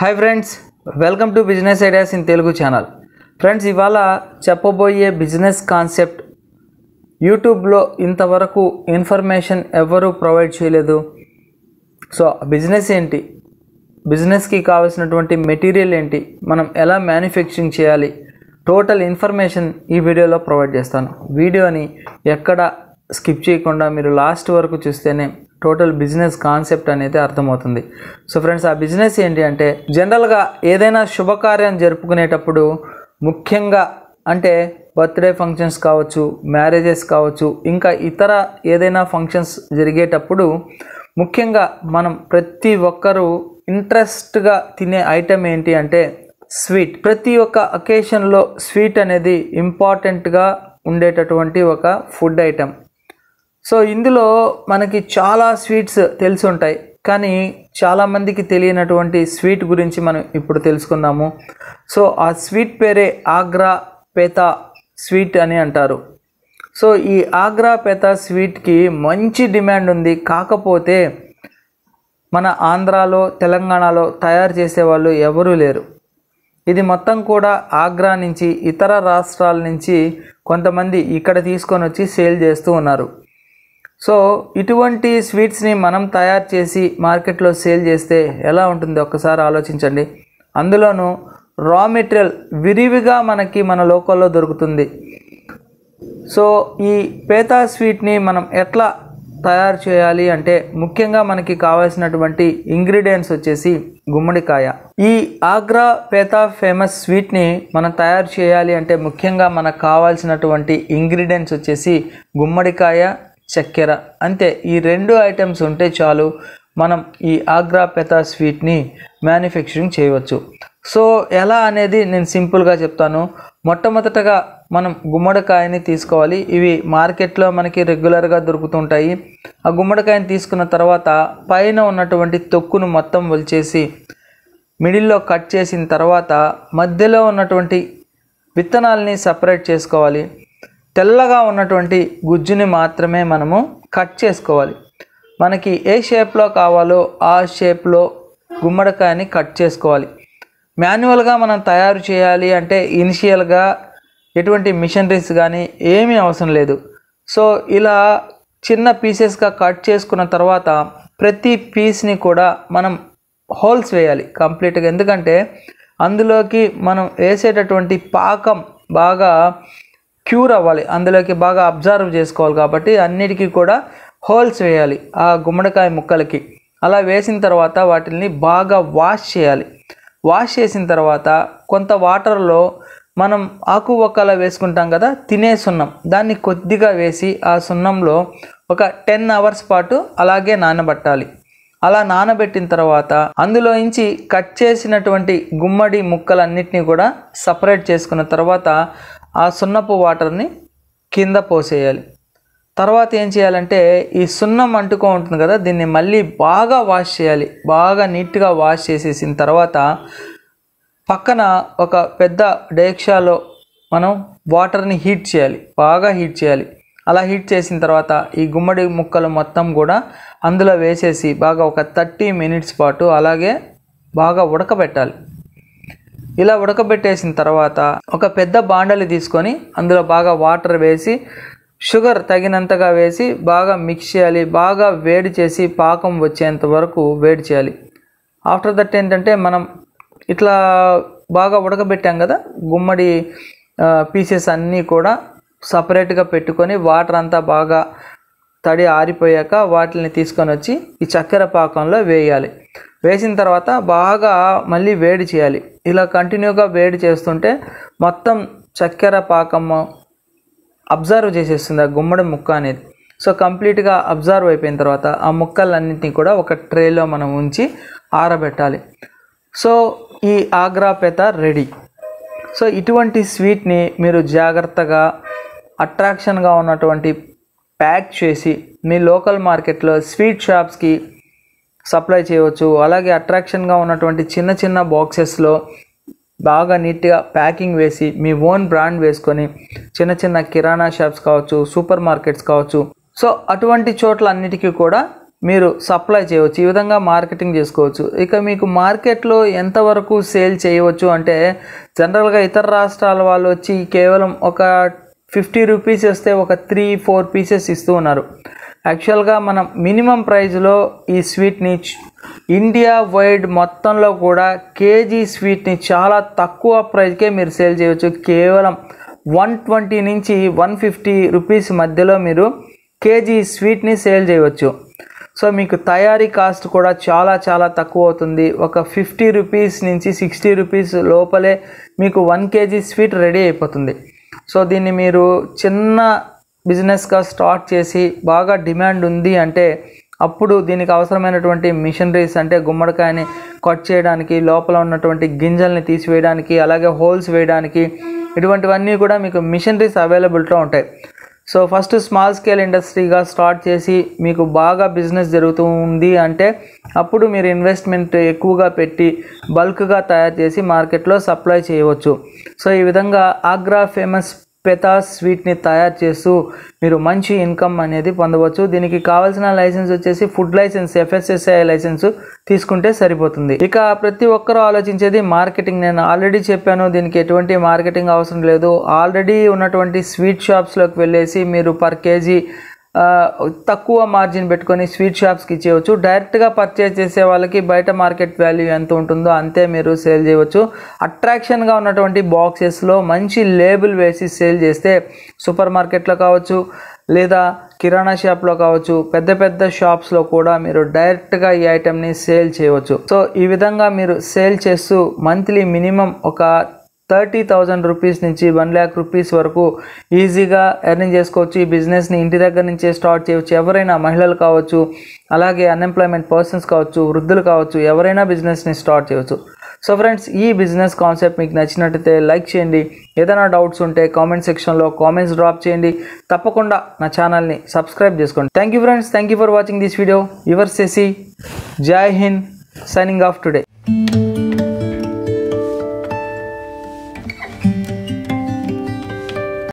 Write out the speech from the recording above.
hi friends welcome to business ideas in Telugu channel friends ఇవాళ చెప్పబోయే business concept యూట్యూబ్లో ఇంతవరకు ఇన్ఫర్మేషన్ ఎవరూ ప్రొవైడ్ చేయలేదు సో బిజినెస్ ఏంటి బిజినెస్కి కావాల్సినటువంటి మెటీరియల్ ఏంటి మనం ఎలా మ్యానుఫ్యాక్చరింగ్ చేయాలి టోటల్ ఇన్ఫర్మేషన్ ఈ వీడియోలో ప్రొవైడ్ చేస్తాను వీడియోని ఎక్కడ స్కిప్ చేయకుండా మీరు లాస్ట్ వరకు చూస్తేనే టోటల్ బిజినెస్ కాన్సెప్ట్ అనేది అర్థమవుతుంది సో ఫ్రెండ్స్ ఆ బిజినెస్ ఏంటి అంటే జనరల్గా ఏదైనా శుభకార్యం జరుపుకునేటప్పుడు ముఖ్యంగా అంటే బర్త్డే ఫంక్షన్స్ కావచ్చు మ్యారేజెస్ కావచ్చు ఇంకా ఇతర ఏదైనా ఫంక్షన్స్ జరిగేటప్పుడు ముఖ్యంగా మనం ప్రతి ఒక్కరూ ఇంట్రెస్ట్గా తినే ఐటెం ఏంటి అంటే స్వీట్ ప్రతి ఒక్క అకేషన్లో స్వీట్ అనేది ఇంపార్టెంట్గా ఉండేటటువంటి ఒక ఫుడ్ ఐటెం సో ఇందులో మనకి చాలా స్వీట్స్ తెలిసి ఉంటాయి కానీ చాలామందికి తెలియనటువంటి స్వీట్ గురించి మనం ఇప్పుడు తెలుసుకుందాము సో ఆ స్వీట్ పేరే ఆగ్రా పేతా స్వీట్ అని అంటారు సో ఈ ఆగ్రా పేతా స్వీట్కి మంచి డిమాండ్ ఉంది కాకపోతే మన ఆంధ్రాలో తెలంగాణలో తయారు చేసేవాళ్ళు ఎవరూ లేరు ఇది మొత్తం కూడా ఆగ్రా నుంచి ఇతర రాష్ట్రాల నుంచి కొంతమంది ఇక్కడ తీసుకొని వచ్చి సేల్ చేస్తూ ఉన్నారు సో ఇటువంటి స్వీట్స్ని మనం తయారు చేసి మార్కెట్లో సేల్ చేస్తే ఎలా ఉంటుంది ఒక్కసారి ఆలోచించండి అందులోనూ రా మెటీరియల్ విరివిగా మనకి మన లోకల్లో దొరుకుతుంది సో ఈ పేతా స్వీట్ని మనం ఎట్లా తయారు చేయాలి అంటే ముఖ్యంగా మనకి కావాల్సినటువంటి ఇంగ్రీడియంట్స్ వచ్చేసి గుమ్మడికాయ ఈ ఆగ్రా పేతా ఫేమస్ స్వీట్ని మనం తయారు చేయాలి అంటే ముఖ్యంగా మనకు కావాల్సినటువంటి ఇంగ్రీడియంట్స్ వచ్చేసి గుమ్మడికాయ చక్కెర అంతే ఈ రెండు ఐటమ్స్ ఉంటే చాలు మనం ఈ ఆగ్రా పెతా స్వీట్ని మ్యానుఫ్యాక్చరింగ్ చేయవచ్చు సో ఎలా అనేది నేను సింపుల్గా చెప్తాను మొట్టమొదటగా మనం గుమ్మడికాయని తీసుకోవాలి ఇవి మార్కెట్లో మనకి రెగ్యులర్గా దొరుకుతుంటాయి ఆ గుమ్మడికాయని తీసుకున్న తర్వాత పైన ఉన్నటువంటి తొక్కును మొత్తం వలిచేసి మిడిల్లో కట్ చేసిన తర్వాత మధ్యలో ఉన్నటువంటి విత్తనాలని సపరేట్ చేసుకోవాలి తెల్లగా ఉన్నటువంటి గుజ్జుని మాత్రమే మనము కట్ చేసుకోవాలి మనకి ఏ షేప్లో కావాలో ఆ షేప్లో గుమ్మడికాయని కట్ చేసుకోవాలి మాన్యువల్గా మనం తయారు చేయాలి అంటే ఇనిషియల్గా ఎటువంటి మిషనరీస్ కానీ ఏమీ అవసరం లేదు సో ఇలా చిన్న పీసెస్గా కట్ చేసుకున్న తర్వాత ప్రతి పీస్ని కూడా మనం హోల్స్ వేయాలి కంప్లీట్గా ఎందుకంటే అందులోకి మనం వేసేటటువంటి పాకం బాగా క్యూర్ అవ్వాలి అందులోకి బాగా అబ్జర్వ్ చేసుకోవాలి కాబట్టి అన్నిటికీ కూడా హోల్స్ వేయాలి ఆ గుమ్మడికాయ ముక్కలకి అలా వేసిన తర్వాత వాటిని బాగా వాష్ చేయాలి వాష్ చేసిన తర్వాత కొంత వాటర్లో మనం ఆకు ఒక్కలా వేసుకుంటాం కదా తినే సున్నం దాన్ని కొద్దిగా వేసి ఆ సున్నంలో ఒక టెన్ అవర్స్ పాటు అలాగే నానబెట్టాలి అలా నానబెట్టిన తర్వాత అందులోంచి కట్ చేసినటువంటి గుమ్మడి ముక్కలన్నింటినీ కూడా సపరేట్ చేసుకున్న తర్వాత ఆ సున్నపు వాటర్ని కింద పోసేయాలి తర్వాత ఏం చేయాలంటే ఈ సున్నం అంటుకో ఉంటుంది కదా దీన్ని మళ్ళీ బాగా వాష్ చేయాలి బాగా నీట్గా వాష్ చేసేసిన తర్వాత పక్కన ఒక పెద్ద డేక్షాలో మనం వాటర్ని హీట్ చేయాలి బాగా హీట్ చేయాలి అలా హీట్ చేసిన తర్వాత ఈ గుమ్మడి ముక్కలు మొత్తం కూడా అందులో వేసేసి బాగా ఒక థర్టీ మినిట్స్ పాటు అలాగే బాగా ఉడకబెట్టాలి ఇలా ఉడకబెట్టేసిన తర్వాత ఒక పెద్ద బాండలి తీసుకొని అందులో బాగా వాటర్ వేసి షుగర్ తగినంతగా వేసి బాగా మిక్స్ చేయాలి బాగా వేడి చేసి పాకం వచ్చేంత వరకు వేడి చేయాలి ఆఫ్టర్ దట్ ఏంటంటే మనం ఇట్లా బాగా ఉడకబెట్టాం కదా గుమ్మడి పీసెస్ అన్నీ కూడా సపరేట్గా పెట్టుకొని వాటర్ అంతా బాగా తడి ఆరిపోయాక వాటిని తీసుకొని వచ్చి ఈ చక్కెర పాకంలో వేయాలి వేసిన తర్వాత బాగా మళ్ళీ వేడి చేయాలి ఇలా కంటిన్యూగా వేడి చేస్తుంటే మొత్తం చక్కెర పాకము అబ్జర్వ్ చేసేస్తుంది ఆ గుమ్మడి ముక్క అనేది సో కంప్లీట్గా అబ్జర్వ్ అయిపోయిన తర్వాత ఆ ముక్కలన్నింటినీ కూడా ఒక ట్రేలో మనం ఉంచి ఆరబెట్టాలి సో ఈ ఆగ్రా పెత రెడీ సో ఇటువంటి స్వీట్ని మీరు జాగ్రత్తగా అట్రాక్షన్గా ఉన్నటువంటి ప్యాక్ చేసి మీ లోకల్ మార్కెట్లో స్వీట్ షాప్స్కి సప్లై చేయవచ్చు అలాగే అట్రాక్షన్గా ఉన్నటువంటి చిన్న చిన్న బాక్సెస్లో బాగా నీట్గా ప్యాకింగ్ వేసి మీ ఓన్ బ్రాండ్ వేసుకొని చిన్న చిన్న కిరాణా షాప్స్ కావచ్చు సూపర్ మార్కెట్స్ కావచ్చు సో అటువంటి చోట్ల అన్నిటికీ కూడా మీరు సప్లై చేయవచ్చు ఈ విధంగా మార్కెటింగ్ చేసుకోవచ్చు ఇక మీకు మార్కెట్లో ఎంతవరకు సేల్ చేయవచ్చు అంటే జనరల్గా ఇతర రాష్ట్రాల వాళ్ళు వచ్చి కేవలం ఒక ఫిఫ్టీ రూపీస్ వస్తే ఒక త్రీ ఫోర్ పీసెస్ ఇస్తూ ఉన్నారు యాక్చువల్గా మనం మినిమం ప్రైస్లో ఈ స్వీట్ని ఇండియా వైడ్ మొత్తంలో కూడా కేజీ స్వీట్ని చాలా తక్కువ ప్రైస్కే మీరు సేల్ చేయవచ్చు కేవలం వన్ ట్వంటీ నుంచి వన్ ఫిఫ్టీ రూపీస్ మధ్యలో మీరు కేజీ స్వీట్ని సేల్ చేయవచ్చు సో మీకు తయారీ కాస్ట్ కూడా చాలా చాలా తక్కువ అవుతుంది ఒక ఫిఫ్టీ రూపీస్ నుంచి సిక్స్టీ రూపీస్ లోపలే మీకు వన్ కేజీ స్వీట్ రెడీ అయిపోతుంది సో దీన్ని మీరు చిన్న బిజినెస్గా స్టార్ట్ చేసి బాగా డిమాండ్ ఉంది అంటే అప్పుడు దీనికి అవసరమైనటువంటి మిషనరీస్ అంటే గుమ్మడికాయని కట్ చేయడానికి లోపల ఉన్నటువంటి గింజల్ని తీసివేయడానికి అలాగే హోల్స్ వేయడానికి ఇటువంటివన్నీ కూడా మీకు మిషనరీస్ అవైలబుల్తో ఉంటాయి సో ఫస్ట్ స్మాల్ స్కేల్ ఇండస్ట్రీగా స్టార్ట్ చేసి మీకు బాగా బిజినెస్ జరుగుతూ ఉంది అంటే అప్పుడు మీరు ఇన్వెస్ట్మెంట్ ఎక్కువగా పెట్టి బల్క్గా తయారు చేసి మార్కెట్లో సప్లై చేయవచ్చు సో ఈ విధంగా ఆగ్రా ఫేమస్ పెతా స్వీట్ని తయారు చేస్తూ మీరు మంచి ఇన్కమ్ అనేది పొందవచ్చు దీనికి కావాల్సిన లైసెన్స్ వచ్చేసి ఫుడ్ లైసెన్స్ ఎఫ్ఎస్ఎస్ఐ లైసెన్స్ తీసుకుంటే సరిపోతుంది ఇక ప్రతి ఒక్కరూ ఆలోచించేది మార్కెటింగ్ నేను ఆల్రెడీ చెప్పాను దీనికి ఎటువంటి మార్కెటింగ్ అవసరం లేదు ఆల్రెడీ ఉన్నటువంటి స్వీట్ షాప్స్లోకి వెళ్ళేసి మీరు పర్ కేజీ తక్కువ మార్జిన్ పెట్టుకొని స్వీట్ షాప్స్కి ఇచ్చేయవచ్చు డైరెక్ట్గా పర్చేజ్ చేసే వాళ్ళకి బయట మార్కెట్ వాల్యూ ఎంత ఉంటుందో అంతే మీరు సేల్ చేయవచ్చు అట్రాక్షన్గా ఉన్నటువంటి బాక్సెస్లో మంచి లేబుల్ వేసి సేల్ చేస్తే సూపర్ మార్కెట్లో కావచ్చు లేదా కిరాణా షాప్లో కావచ్చు పెద్ద పెద్ద షాప్స్లో కూడా మీరు డైరెక్ట్గా ఈ ఐటెంని సేల్ చేయవచ్చు సో ఈ విధంగా మీరు సేల్ చేస్తూ మంత్లీ మినిమం ఒక థర్టీ థౌజండ్ రూపీస్ నుంచి వన్ ల్యాక్ రూపీస్ వరకు ఈజీగా ఎర్నింగ్ చేసుకోవచ్చు ఈ బిజినెస్ని ఇంటి దగ్గర నుంచే స్టార్ట్ చేయవచ్చు ఎవరైనా మహిళలు కావచ్చు అలాగే అన్ఎంప్లాయ్మెంట్ పర్సన్స్ కావచ్చు వృద్ధులు కావచ్చు ఎవరైనా బిజినెస్ని స్టార్ట్ చేయవచ్చు సో ఫ్రెండ్స్ ఈ బిజినెస్ కాన్సెప్ట్ మీకు నచ్చినట్టయితే లైక్ చేయండి ఏదైనా డౌట్స్ ఉంటే కామెంట్ సెక్షన్లో కామెంట్స్ డ్రాప్ చేయండి తప్పకుండా నా ఛానల్ని సబ్స్క్రైబ్ చేసుకోండి thank you friends thank you for watching this video your సెసి జై హింద్ సైనింగ్ ఆఫ్ టుడే